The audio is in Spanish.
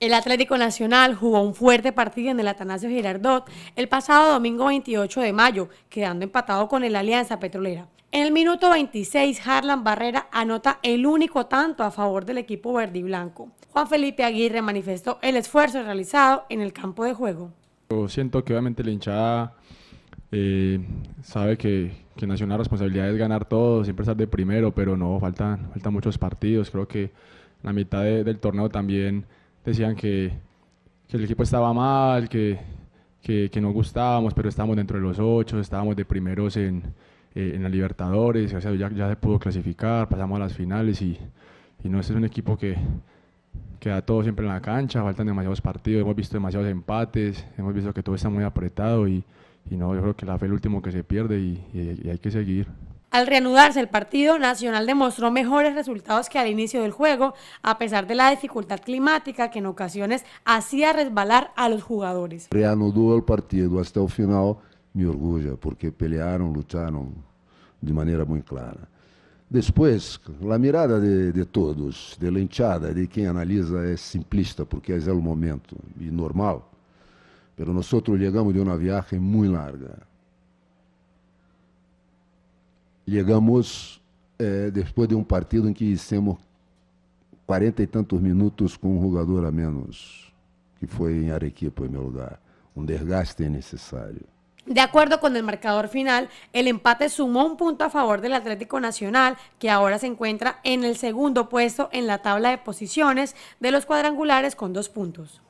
El Atlético Nacional jugó un fuerte partido en el Atanasio Girardot el pasado domingo 28 de mayo, quedando empatado con el Alianza Petrolera. En el minuto 26, Harlan Barrera anota el único tanto a favor del equipo verde y blanco. Juan Felipe Aguirre manifestó el esfuerzo realizado en el campo de juego. Yo siento que obviamente la hinchada eh, sabe que, que responsabilidad es ganar todo, siempre estar de primero, pero no, faltan, faltan muchos partidos. Creo que la mitad del torneo también decían que, el equipo estaba mal, que, que, no gustábamos, pero estábamos dentro de los ocho, estábamos de primeros en, eh, la Libertadores, o sea, ya, se pudo clasificar, pasamos a las finales y, no, este es un equipo que, queda todo siempre en la cancha, faltan demasiados partidos, hemos visto demasiados empates, hemos visto que todo está muy apretado y, y no, yo creo que la fe es el último que se pierde y hay que seguir. Al reanudarse el partido, Nacional demostró mejores resultados que al inicio del juego, a pesar de la dificultad climática que en ocasiones hacía resbalar a los jugadores. Reanudó el partido hasta el final, me orgullo, porque pelearon, lucharon de manera muy clara. Después, la mirada de, todos, de la hinchada, de quien analiza es simplista, porque es el momento y normal. pero nosotros llegamos de una viaje muy larga. Llegamos eh, después de un partido en que hicimos cuarenta y tantos minutos con un jugador a menos, que fue en Arequipa, en mi lugar. Un desgaste necesario. De acuerdo con el marcador final, el empate sumó un punto a favor del Atlético Nacional, que ahora se encuentra en el segundo puesto en la tabla de posiciones de los cuadrangulares con dos puntos.